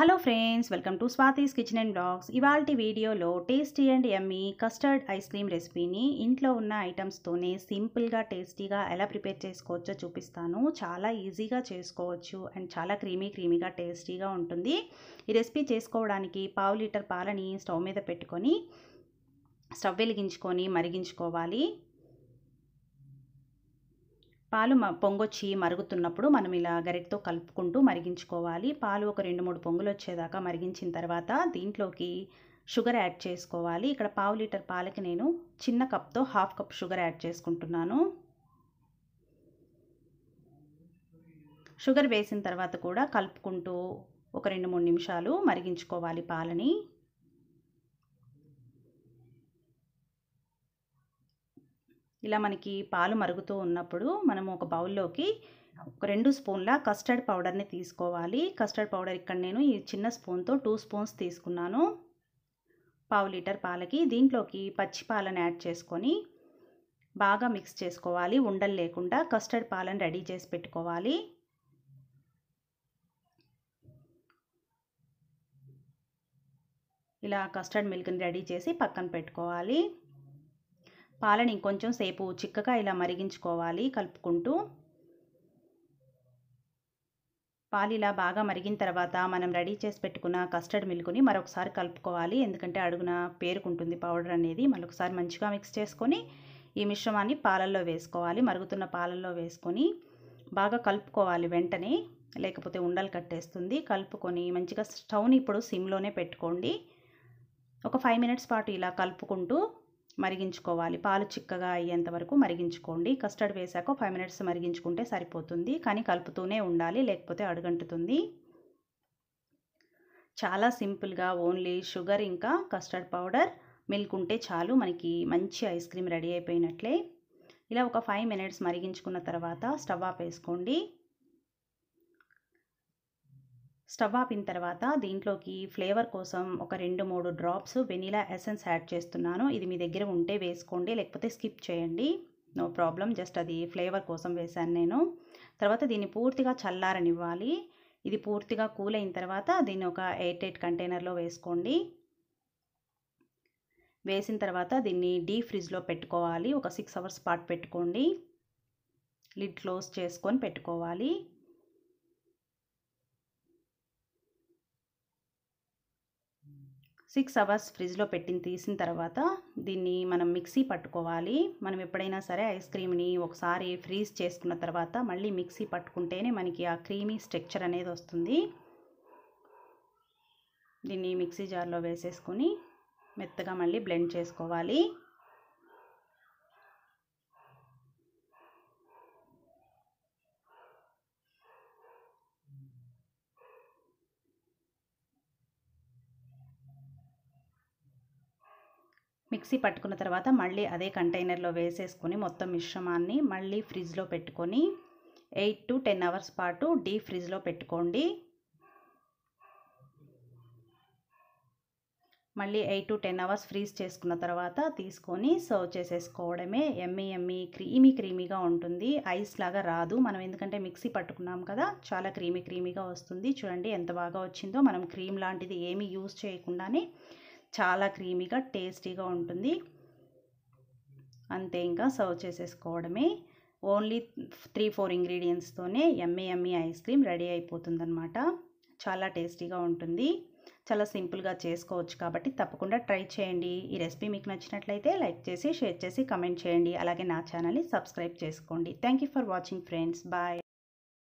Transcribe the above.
hello friends welcome to Swathi's kitchen and blogs ఇవాళ వీడియోలో tasty and ఎమ్మీ కస్టర్డ్ ఐస్ క్రీమ్ రెసిపీని ఇంట్లో ఉన్న ఐటమ్స్తోనే సింపుల్గా టేస్టీగా ఎలా ప్రిపేర్ చేసుకోవచ్చో చూపిస్తాను చాలా ఈజీగా చేసుకోవచ్చు అండ్ చాలా క్రీమీ క్రీమీగా టేస్టీగా ఉంటుంది ఈ రెసిపీ చేసుకోవడానికి పావు లీటర్ పాలని స్టవ్ మీద పెట్టుకొని స్టవ్ వెలిగించుకొని మరిగించుకోవాలి పాలు పొంగొచ్చి మరుగుతున్నప్పుడు మనం ఇలా గరిటతో కలుపుకుంటూ మరిగించుకోవాలి పాలు ఒక రెండు మూడు పొంగులు వచ్చేదాకా మరిగించిన తర్వాత దీంట్లోకి షుగర్ యాడ్ చేసుకోవాలి ఇక్కడ పావు లీటర్ పాలకి నేను చిన్న కప్తో హాఫ్ కప్ షుగర్ యాడ్ చేసుకుంటున్నాను షుగర్ వేసిన తర్వాత కూడా కలుపుకుంటూ ఒక రెండు మూడు నిమిషాలు మరిగించుకోవాలి పాలని ఇలా మనకి పాలు మరుగుతూ ఉన్నప్పుడు మనము ఒక బౌల్లోకి ఒక రెండు స్పూన్ల కస్టర్డ్ పౌడర్ని తీసుకోవాలి కస్టర్డ్ పౌడర్ ఇక్కడ నేను ఈ చిన్న స్పూన్తో టూ స్పూన్స్ తీసుకున్నాను పావు లీటర్ పాలకి దీంట్లోకి పచ్చి పాలను యాడ్ చేసుకొని బాగా మిక్స్ చేసుకోవాలి ఉండలు లేకుండా కస్టర్డ్ పాలను రెడీ చేసి పెట్టుకోవాలి ఇలా కస్టర్డ్ మిల్క్ని రెడీ చేసి పక్కన పెట్టుకోవాలి పాలని ఇంకొంచెం సేపు చిక్కగా ఇలా మరిగించుకోవాలి కలుపుకుంటూ పాలు ఇలా బాగా మరిగిన తర్వాత మనం రెడీ చేసి పెట్టుకున్న కస్టర్డ్ మిల్క్ని మరొకసారి కలుపుకోవాలి ఎందుకంటే అడుగున పేరుకుంటుంది పౌడర్ అనేది మరొకసారి మంచిగా మిక్స్ చేసుకొని ఈ మిశ్రమాన్ని పాలల్లో వేసుకోవాలి మరుగుతున్న పాలల్లో వేసుకొని బాగా కలుపుకోవాలి వెంటనే లేకపోతే ఉండలు కట్టేస్తుంది కలుపుకొని మంచిగా స్టవ్ని ఇప్పుడు సిమ్లోనే పెట్టుకోండి ఒక ఫైవ్ మినిట్స్ పాటు ఇలా కలుపుకుంటూ మరిగించుకోవాలి పాలు చిక్కగా అయ్యేంత వరకు మరిగించుకోండి కస్టర్డ్ వేసాక ఫైవ్ మినిట్స్ మరిగించుకుంటే సరిపోతుంది కానీ కలుపుతూనే ఉండాలి లేకపోతే అడుగంటుతుంది చాలా సింపుల్గా ఓన్లీ షుగర్ ఇంకా కస్టర్డ్ పౌడర్ మిల్క్ ఉంటే చాలు మనకి మంచి ఐస్ క్రీమ్ రెడీ అయిపోయినట్లే ఇలా ఒక ఫైవ్ మినిట్స్ మరిగించుకున్న తర్వాత స్టవ్ ఆఫ్ వేసుకోండి స్టవ్ ఆపిన తర్వాత దీంట్లోకి ఫ్లేవర్ కోసం ఒక రెండు మూడు డ్రాప్స్ వెనీలా ఎసెన్స్ యాడ్ చేస్తున్నాను ఇది మీ దగ్గర ఉంటే వేసుకోండి లేకపోతే స్కిప్ చేయండి నో ప్రాబ్లం జస్ట్ అది ఫ్లేవర్ కోసం వేశాను నేను తర్వాత దీన్ని పూర్తిగా చల్లారనివ్వాలి ఇది పూర్తిగా కూల్ అయిన తర్వాత దీన్ని ఒక ఎయిట్ ఎయిట్ కంటైనర్లో వేసుకోండి వేసిన తర్వాత దీన్ని డీ ఫ్రిడ్జ్లో పెట్టుకోవాలి ఒక సిక్స్ అవర్స్ పాటు పెట్టుకోండి లిడ్ క్లోజ్ చేసుకొని పెట్టుకోవాలి సిక్స్ అవర్స్ ఫ్రిడ్జ్లో పెట్టిన తీసిన తర్వాత దీన్ని మనం మిక్సీ పట్టుకోవాలి మనం ఎప్పుడైనా సరే ఐస్ క్రీమ్ని ఒకసారి ఫ్రీజ్ చేసుకున్న తర్వాత మళ్ళీ మిక్సీ పట్టుకుంటేనే మనకి ఆ క్రీమీ స్ట్రక్చర్ అనేది వస్తుంది దీన్ని మిక్సీ జార్లో వేసేసుకొని మెత్తగా మళ్ళీ బ్లెండ్ చేసుకోవాలి మిక్సీ పట్టుకున్న తర్వాత మళ్ళీ అదే కంటైనర్లో వేసేసుకొని మొత్తం మిశ్రమాన్ని మళ్ళీ ఫ్రిడ్జ్లో పెట్టుకొని ఎయిట్ టు టెన్ అవర్స్ పాటు డీప్ ఫ్రిడ్జ్లో పెట్టుకోండి మళ్ళీ eight to ten hours freeze చేసుకున్న తర్వాత తీసుకొని సర్వ్ చేసేసుకోవడమే ఎమ్మి ఎమ్మి క్రీమీ క్రీమీగా ఉంటుంది ఐస్ లాగా రాదు మనం ఎందుకంటే మిక్సీ పట్టుకున్నాం కదా చాలా క్రీమీ క్రీమీగా వస్తుంది చూడండి ఎంత బాగా వచ్చిందో మనం క్రీమ్ లాంటిది ఏమీ యూజ్ చేయకుండానే చాలా క్రీమీగా టేస్టీగా ఉంటుంది అంతే ఇంకా సర్వ్ చేసేసుకోవడమే ఓన్లీ త్రీ ఫోర్ ఇంగ్రీడియంట్స్తోనే ఎమ్మె ఐస్ క్రీమ్ రెడీ అయిపోతుందన్నమాట చాలా టేస్టీగా ఉంటుంది చాలా సింపుల్గా చేసుకోవచ్చు కాబట్టి తప్పకుండా ట్రై చేయండి ఈ రెసిపీ మీకు నచ్చినట్లయితే లైక్ చేసి షేర్ చేసి కమెంట్ చేయండి అలాగే నా ఛానల్ని సబ్స్క్రైబ్ చేసుకోండి thank for watching friends bye